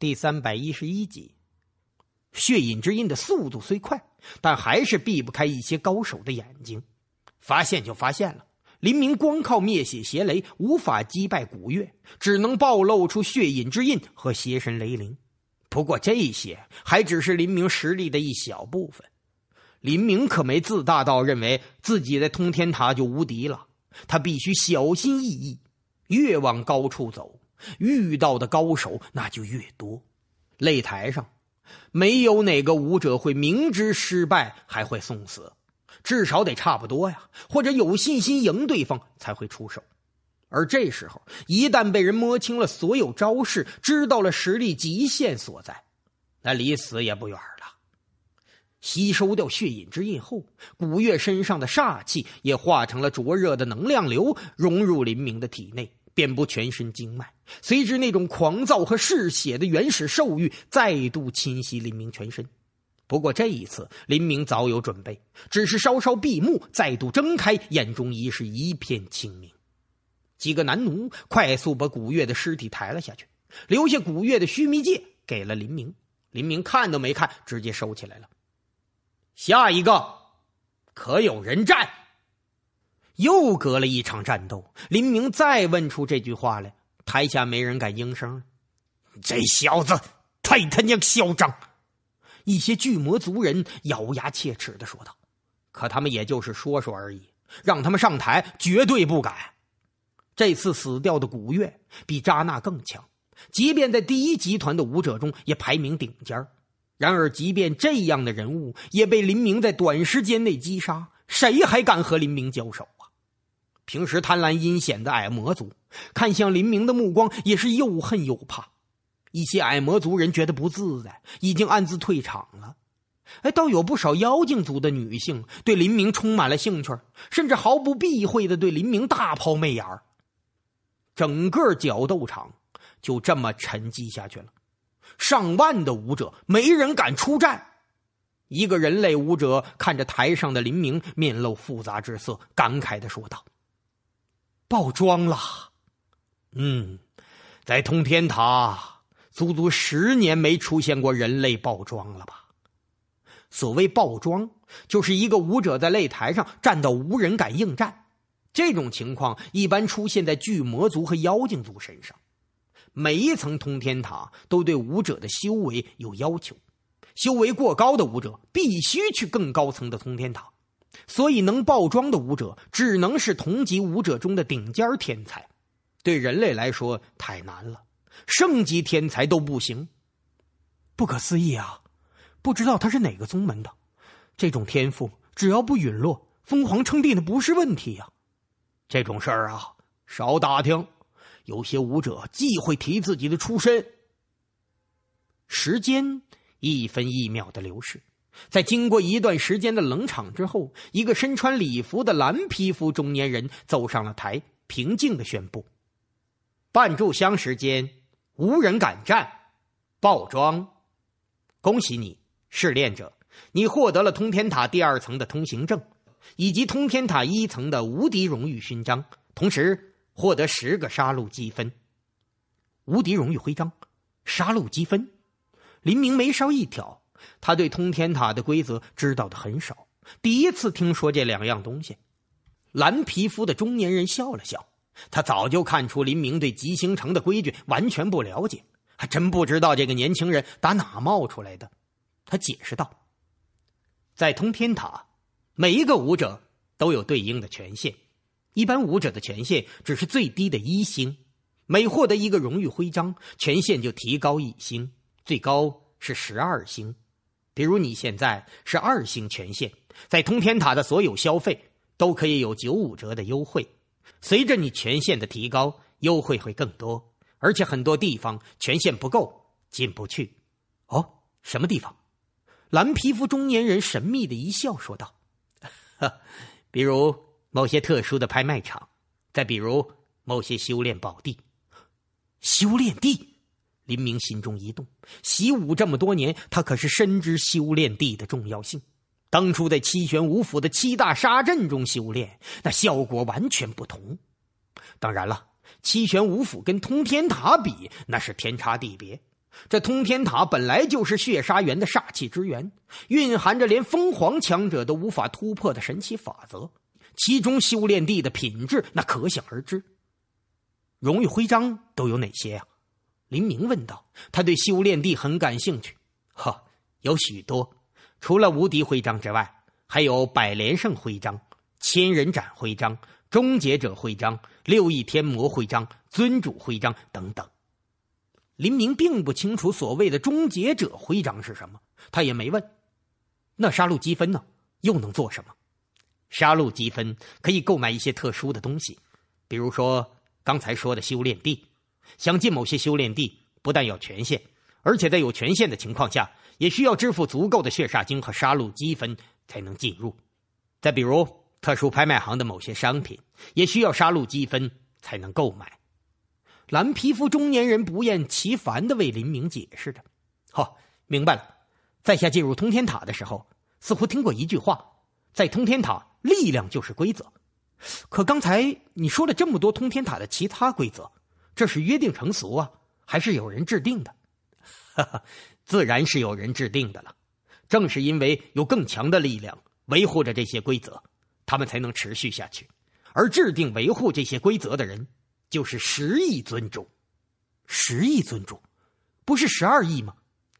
第三百一十一集，血饮之印的速度虽快，但还是避不开一些高手的眼睛。发现就发现了，林明光靠灭血邪雷无法击败古月，只能暴露出血饮之印和邪神雷灵。不过这些还只是林明实力的一小部分。林明可没自大到认为自己在通天塔就无敌了，他必须小心翼翼，越往高处走。遇到的高手那就越多，擂台上没有哪个武者会明知失败还会送死，至少得差不多呀，或者有信心赢对方才会出手。而这时候一旦被人摸清了所有招式，知道了实力极限所在，那离死也不远了。吸收掉血饮之印后，古月身上的煞气也化成了灼热的能量流，融入林明的体内。遍布全身经脉，随之那种狂躁和嗜血的原始兽欲再度侵袭林明全身。不过这一次，林明早有准备，只是稍稍闭目，再度睁开，眼中已是一片清明。几个男奴快速把古月的尸体抬了下去，留下古月的须弥戒给了林明。林明看都没看，直接收起来了。下一个，可有人站？又隔了一场战斗，林明再问出这句话来，台下没人敢应声。这小子太他娘嚣张！一些巨魔族人咬牙切齿的说道。可他们也就是说说而已，让他们上台绝对不敢。这次死掉的古月比扎娜更强，即便在第一集团的武者中也排名顶尖儿。然而，即便这样的人物也被林明在短时间内击杀，谁还敢和林明交手？平时贪婪阴险的矮魔族看向林明的目光也是又恨又怕，一些矮魔族人觉得不自在，已经暗自退场了。哎，倒有不少妖精族的女性对林明充满了兴趣，甚至毫不避讳的对林明大抛媚眼。整个角斗场就这么沉寂下去了，上万的武者没人敢出战。一个人类武者看着台上的林明，面露复杂之色，感慨的说道。爆庄了，嗯，在通天塔足足十年没出现过人类爆庄了吧？所谓爆庄，就是一个舞者在擂台上站到无人敢应战，这种情况一般出现在巨魔族和妖精族身上。每一层通天塔都对舞者的修为有要求，修为过高的舞者必须去更高层的通天塔。所以，能爆装的武者只能是同级武者中的顶尖天才，对人类来说太难了，圣级天才都不行。不可思议啊！不知道他是哪个宗门的，这种天赋只要不陨落，疯狂称帝那不是问题呀。这种事儿啊，少打听，有些武者忌讳提自己的出身。时间一分一秒的流逝。在经过一段时间的冷场之后，一个身穿礼服的蓝皮肤中年人走上了台，平静的宣布：“半炷香时间，无人敢战，爆庄，恭喜你，试炼者，你获得了通天塔第二层的通行证，以及通天塔一层的无敌荣誉勋章，同时获得十个杀戮积分，无敌荣誉徽章，杀戮积分。”林明眉梢一挑。他对通天塔的规则知道的很少，第一次听说这两样东西。蓝皮肤的中年人笑了笑，他早就看出林明对吉星城的规矩完全不了解，还真不知道这个年轻人打哪冒出来的。他解释道：“在通天塔，每一个武者都有对应的权限，一般武者的权限只是最低的一星，每获得一个荣誉徽章，权限就提高一星，最高是十二星。”比如你现在是二星权限，在通天塔的所有消费都可以有九五折的优惠。随着你权限的提高，优惠会更多。而且很多地方权限不够进不去。哦，什么地方？蓝皮肤中年人神秘的一笑说道：“哈，比如某些特殊的拍卖场，再比如某些修炼宝地、修炼地。”林明心中一动，习武这么多年，他可是深知修炼地的重要性。当初在七玄五府的七大杀阵中修炼，那效果完全不同。当然了，七玄五府跟通天塔比，那是天差地别。这通天塔本来就是血杀源的煞气之源，蕴含着连凤凰强者都无法突破的神奇法则，其中修炼地的品质，那可想而知。荣誉徽章都有哪些呀？林明问道：“他对修炼地很感兴趣。”“呵，有许多，除了无敌徽章之外，还有百连胜徽章、千人斩徽章、终结者徽章、六翼天魔徽章、尊主徽章等等。”林明并不清楚所谓的终结者徽章是什么，他也没问。那杀戮积分呢？又能做什么？杀戮积分可以购买一些特殊的东西，比如说刚才说的修炼地。想进某些修炼地，不但要权限，而且在有权限的情况下，也需要支付足够的血煞金和杀戮积分才能进入。再比如，特殊拍卖行的某些商品，也需要杀戮积分才能购买。蓝皮肤中年人不厌其烦的为林明解释着：“好，明白了。在下进入通天塔的时候，似乎听过一句话，在通天塔，力量就是规则。可刚才你说了这么多通天塔的其他规则。”这是约定成俗啊，还是有人制定的？哈哈，自然是有人制定的了。正是因为有更强的力量维护着这些规则，他们才能持续下去。而制定维护这些规则的人，就是十亿尊主。十亿尊主，不是十二亿吗？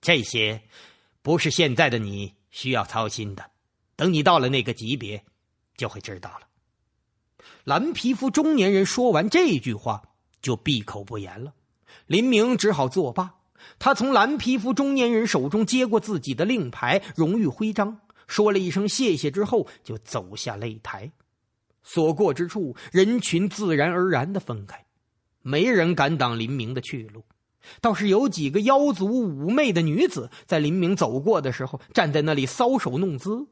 这些不是现在的你需要操心的。等你到了那个级别，就会知道了。蓝皮肤中年人说完这句话。就闭口不言了，林明只好作罢。他从蓝皮肤中年人手中接过自己的令牌、荣誉徽章，说了一声“谢谢”之后，就走下擂台。所过之处，人群自然而然的分开，没人敢挡林明的去路。倒是有几个妖族妩媚的女子在林明走过的时候站在那里搔首弄姿，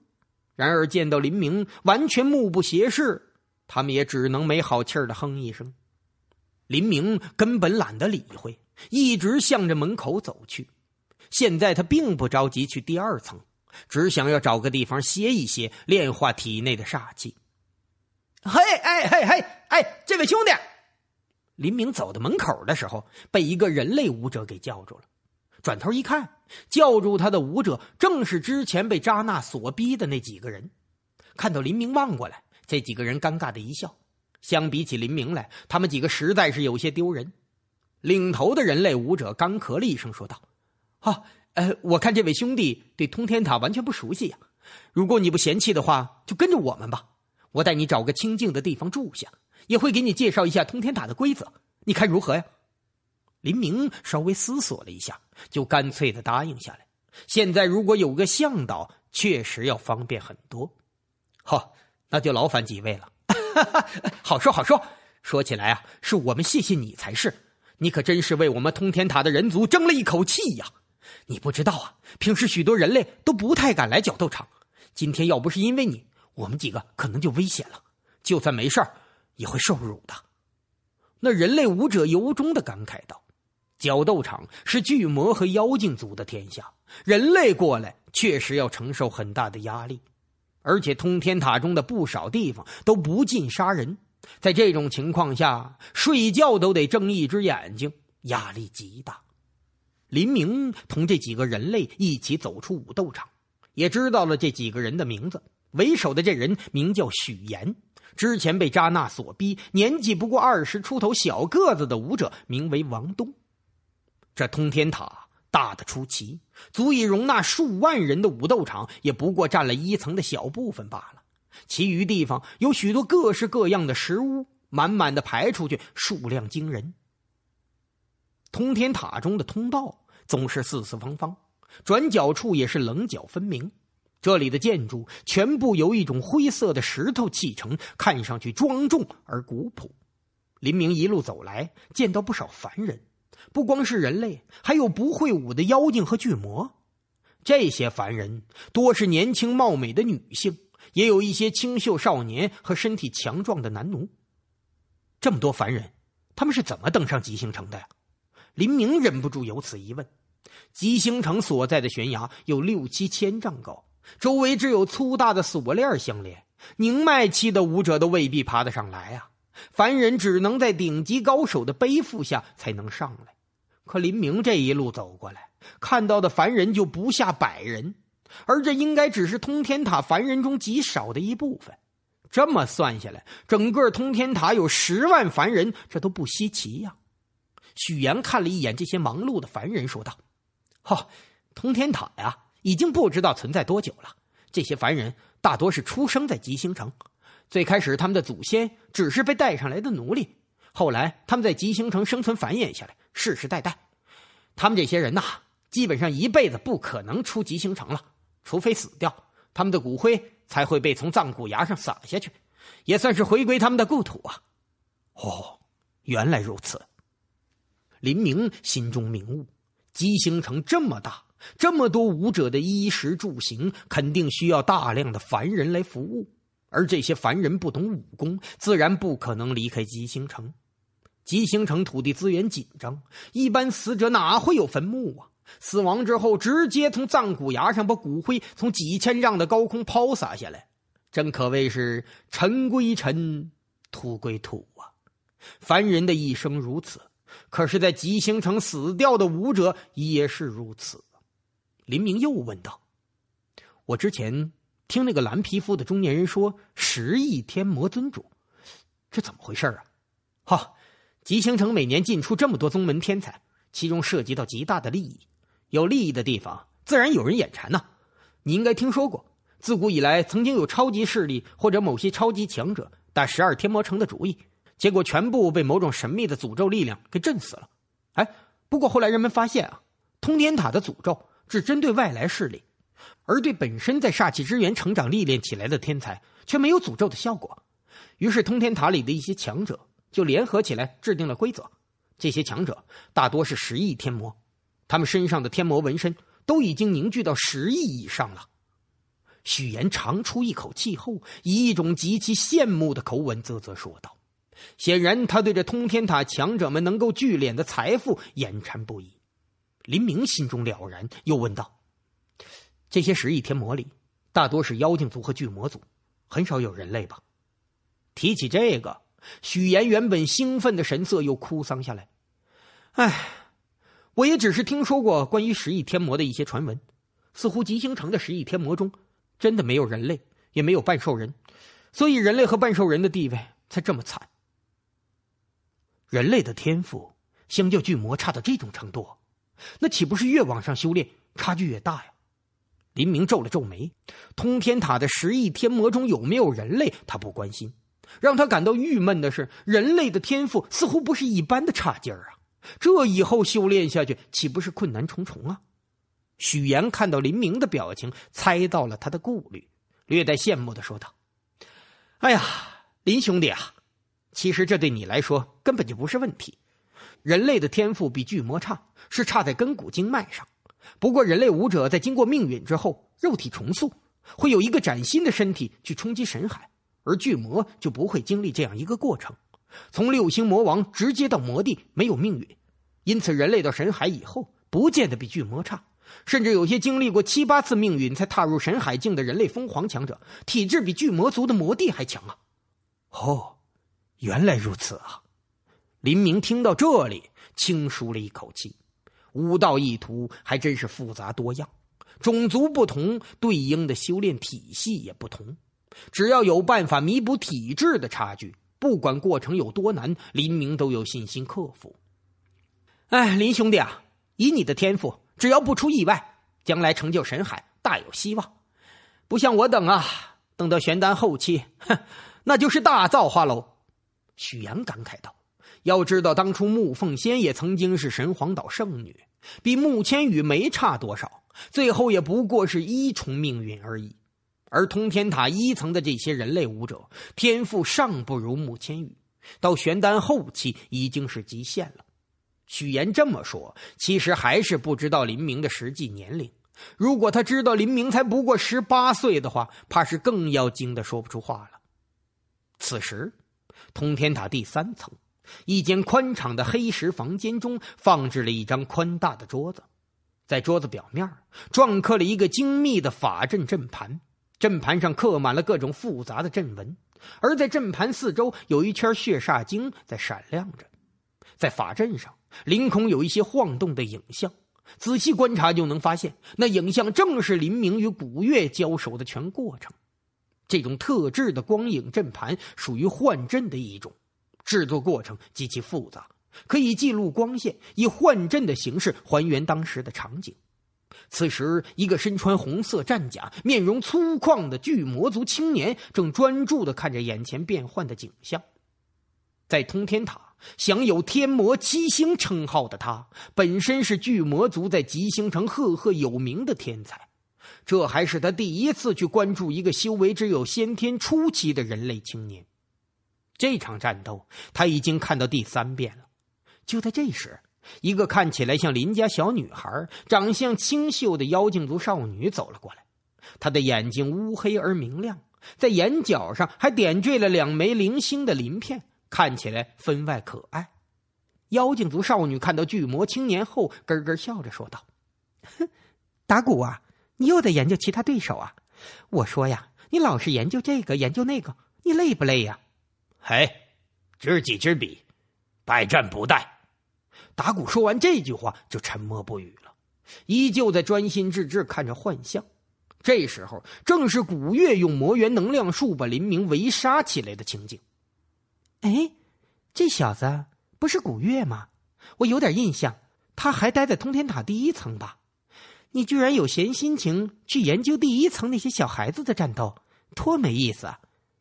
然而见到林明完全目不斜视，他们也只能没好气儿的哼一声。林明根本懒得理会，一直向着门口走去。现在他并不着急去第二层，只想要找个地方歇一歇，炼化体内的煞气。嘿，哎，嘿嘿，哎，这位兄弟！林明走到门口的时候，被一个人类武者给叫住了。转头一看，叫住他的武者正是之前被扎娜所逼的那几个人。看到林明望过来，这几个人尴尬的一笑。相比起林明来，他们几个实在是有些丢人。领头的人类武者干咳了一声，说道：“啊，呃，我看这位兄弟对通天塔完全不熟悉呀。如果你不嫌弃的话，就跟着我们吧。我带你找个清静的地方住下，也会给你介绍一下通天塔的规则。你看如何呀？”林明稍微思索了一下，就干脆的答应下来。现在如果有个向导，确实要方便很多。好，那就劳烦几位了。哈哈，好说好说。说起来啊，是我们谢谢你才是。你可真是为我们通天塔的人族争了一口气呀！你不知道啊，平时许多人类都不太敢来角斗场。今天要不是因为你，我们几个可能就危险了。就算没事儿，也会受辱的。那人类武者由衷的感慨道：“角斗场是巨魔和妖精族的天下，人类过来确实要承受很大的压力。”而且，通天塔中的不少地方都不禁杀人，在这种情况下，睡觉都得睁一只眼睛，压力极大。林明同这几个人类一起走出武斗场，也知道了这几个人的名字。为首的这人名叫许岩，之前被扎纳所逼，年纪不过二十出头，小个子的武者，名为王东。这通天塔。大的出奇，足以容纳数万人的武斗场，也不过占了一层的小部分罢了。其余地方有许多各式各样的石屋，满满的排出去，数量惊人。通天塔中的通道总是四四方方，转角处也是棱角分明。这里的建筑全部由一种灰色的石头砌成，看上去庄重而古朴。林明一路走来，见到不少凡人。不光是人类，还有不会武的妖精和巨魔。这些凡人多是年轻貌美的女性，也有一些清秀少年和身体强壮的男奴。这么多凡人，他们是怎么登上吉星城的呀？林明忍不住有此疑问。吉星城所在的悬崖有六七千丈高，周围只有粗大的锁链相连，宁脉期的武者都未必爬得上来啊。凡人只能在顶级高手的背负下才能上来，可林明这一路走过来，看到的凡人就不下百人，而这应该只是通天塔凡人中极少的一部分。这么算下来，整个通天塔有十万凡人，这都不稀奇呀。许岩看了一眼这些忙碌的凡人，说道：“哈，通天塔呀，已经不知道存在多久了。这些凡人大多是出生在吉星城。”最开始，他们的祖先只是被带上来的奴隶。后来，他们在吉星城生存繁衍下来，世世代代。他们这些人呐，基本上一辈子不可能出吉星城了，除非死掉，他们的骨灰才会被从藏骨崖上撒下去，也算是回归他们的故土啊。哦，原来如此。林明心中明悟：吉星城这么大，这么多武者的衣食住行，肯定需要大量的凡人来服务。而这些凡人不懂武功，自然不可能离开吉星城。吉星城土地资源紧张，一般死者哪会有坟墓啊？死亡之后，直接从葬骨崖上把骨灰从几千丈的高空抛洒下来，真可谓是尘归尘，土归土啊！凡人的一生如此，可是，在吉星城死掉的武者也是如此。林明又问道：“我之前。”听那个蓝皮肤的中年人说，十亿天魔尊主，这怎么回事啊？哈，吉星城每年进出这么多宗门天才，其中涉及到极大的利益，有利益的地方自然有人眼馋呐。你应该听说过，自古以来曾经有超级势力或者某些超级强者打十二天魔城的主意，结果全部被某种神秘的诅咒力量给震死了。哎，不过后来人们发现啊，通天塔的诅咒只针对外来势力。而对本身在煞气之源成长历练起来的天才，却没有诅咒的效果。于是，通天塔里的一些强者就联合起来制定了规则。这些强者大多是十亿天魔，他们身上的天魔纹身都已经凝聚到十亿以上了。许岩长出一口气后，以一种极其羡慕的口吻啧啧说道：“显然，他对这通天塔强者们能够聚敛的财富眼馋不已。”林明心中了然，又问道。这些十亿天魔里，大多是妖精族和巨魔族，很少有人类吧？提起这个，许岩原本兴奋的神色又哭丧下来。唉，我也只是听说过关于十亿天魔的一些传闻，似乎吉星城的十亿天魔中，真的没有人类，也没有半兽人，所以人类和半兽人的地位才这么惨。人类的天赋相较巨魔差到这种程度，那岂不是越往上修炼差距越大呀？林明皱了皱眉，通天塔的十亿天魔中有没有人类，他不关心。让他感到郁闷的是，人类的天赋似乎不是一般的差劲儿啊！这以后修炼下去，岂不是困难重重啊？许岩看到林明的表情，猜到了他的顾虑，略带羡慕的说道：“哎呀，林兄弟啊，其实这对你来说根本就不是问题。人类的天赋比巨魔差，是差在根骨经脉上。”不过，人类武者在经过命运之后，肉体重塑，会有一个崭新的身体去冲击神海；而巨魔就不会经历这样一个过程，从六星魔王直接到魔帝，没有命运。因此，人类到神海以后，不见得比巨魔差。甚至有些经历过七八次命运才踏入神海境的人类疯狂强者，体质比巨魔族的魔帝还强啊！哦，原来如此啊！林明听到这里，轻舒了一口气。武道意图还真是复杂多样，种族不同，对应的修炼体系也不同。只要有办法弥补体质的差距，不管过程有多难，林明都有信心克服。哎，林兄弟啊，以你的天赋，只要不出意外，将来成就神海大有希望。不像我等啊，等到玄丹后期，哼，那就是大造化喽。许阳感慨道：“要知道，当初木凤仙也曾经是神皇岛圣女。”比慕千羽没差多少，最后也不过是一重命运而已。而通天塔一层的这些人类武者，天赋尚不如慕千羽，到玄丹后期已经是极限了。许岩这么说，其实还是不知道林明的实际年龄。如果他知道林明才不过十八岁的话，怕是更要惊得说不出话了。此时，通天塔第三层。一间宽敞的黑石房间中，放置了一张宽大的桌子，在桌子表面篆刻了一个精密的法阵阵盘，阵盘上刻满了各种复杂的阵纹，而在阵盘四周，有一圈血煞晶在闪亮着。在法阵上，凌空有一些晃动的影像，仔细观察就能发现，那影像正是林明与古月交手的全过程。这种特制的光影阵盘，属于幻阵的一种。制作过程极其复杂，可以记录光线，以幻阵的形式还原当时的场景。此时，一个身穿红色战甲、面容粗犷的巨魔族青年正专注的看着眼前变幻的景象。在通天塔享有“天魔七星”称号的他，本身是巨魔族在吉星城赫赫有名的天才。这还是他第一次去关注一个修为只有先天初期的人类青年。这场战斗他已经看到第三遍了。就在这时，一个看起来像邻家小女孩、长相清秀的妖精族少女走了过来。她的眼睛乌黑而明亮，在眼角上还点缀了两枚零星的鳞片，看起来分外可爱。妖精族少女看到巨魔青年后，咯咯笑着说道：“哼，打鼓啊，你又在研究其他对手啊？我说呀，你老是研究这个研究那个，你累不累呀？”哎，知己知彼，百战不殆。打鼓说完这句话就沉默不语了，依旧在专心致志看着幻象。这时候正是古月用魔元能量术把林明围杀起来的情景。哎，这小子不是古月吗？我有点印象，他还待在通天塔第一层吧？你居然有闲心情去研究第一层那些小孩子的战斗，多没意思啊！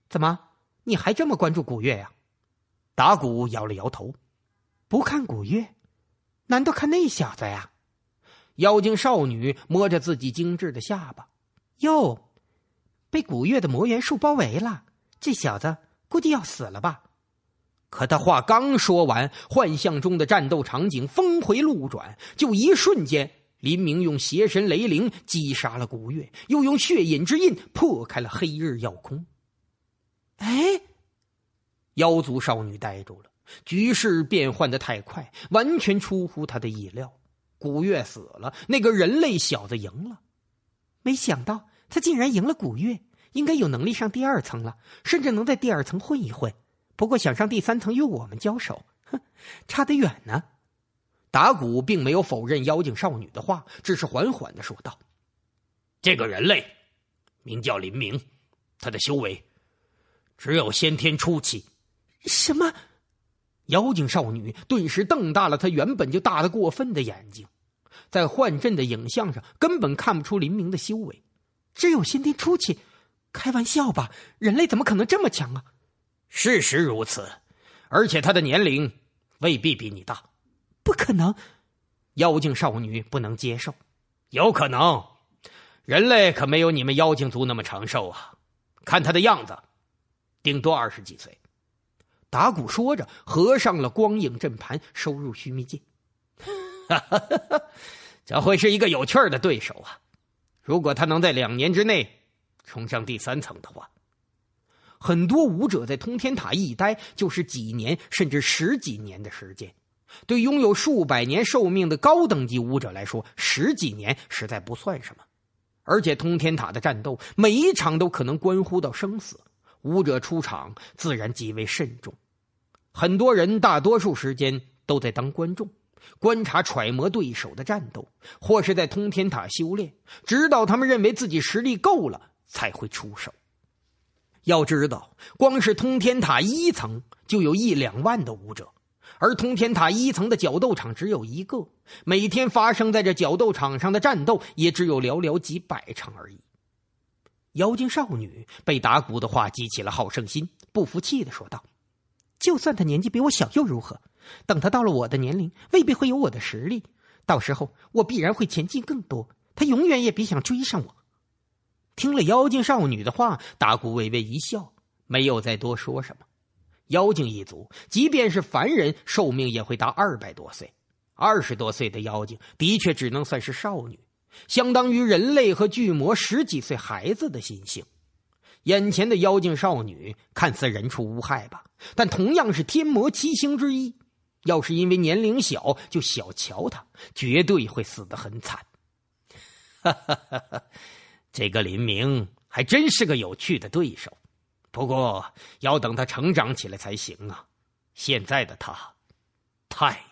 怎么？你还这么关注古月呀？打鼓摇了摇头，不看古月，难道看那小子呀？妖精少女摸着自己精致的下巴，哟，被古月的魔元术包围了，这小子估计要死了吧？可他话刚说完，幻象中的战斗场景峰回路转，就一瞬间，林明用邪神雷灵击杀了古月，又用血饮之印破开了黑日耀空。哎，妖族少女呆住了。局势变换的太快，完全出乎她的意料。古月死了，那个人类小子赢了。没想到他竟然赢了古月，应该有能力上第二层了，甚至能在第二层混一混。不过想上第三层与我们交手，哼，差得远呢。打鼓并没有否认妖精少女的话，只是缓缓的说道：“这个人类，名叫林明，他的修为……”只有先天初期，什么？妖精少女顿时瞪大了她原本就大的过分的眼睛，在幻阵的影像上根本看不出林明的修为。只有先天初期，开玩笑吧？人类怎么可能这么强啊？事实如此，而且他的年龄未必比你大。不可能！妖精少女不能接受。有可能，人类可没有你们妖精族那么长寿啊。看他的样子。顶多二十几岁，打鼓说着，合上了光影阵盘，收入须弥界。这会是一个有趣的对手啊！如果他能在两年之内冲上第三层的话，很多武者在通天塔一待就是几年，甚至十几年的时间。对拥有数百年寿命的高等级武者来说，十几年实在不算什么。而且，通天塔的战斗每一场都可能关乎到生死。武者出场自然极为慎重，很多人大多数时间都在当观众，观察揣摩对手的战斗，或是在通天塔修炼，直到他们认为自己实力够了才会出手。要知道，光是通天塔一层就有一两万的武者，而通天塔一层的角斗场只有一个，每天发生在这角斗场上的战斗也只有寥寥几百场而已。妖精少女被打鼓的话激起了好胜心，不服气的说道：“就算她年纪比我小又如何？等她到了我的年龄，未必会有我的实力。到时候我必然会前进更多，她永远也别想追上我。”听了妖精少女的话，打鼓微微一笑，没有再多说什么。妖精一族，即便是凡人，寿命也会达二百多岁。二十多岁的妖精，的确只能算是少女。相当于人类和巨魔十几岁孩子的心性，眼前的妖精少女看似人畜无害吧，但同样是天魔七星之一，要是因为年龄小就小瞧她，绝对会死得很惨。哈哈哈！哈，这个林明还真是个有趣的对手，不过要等他成长起来才行啊。现在的他，太……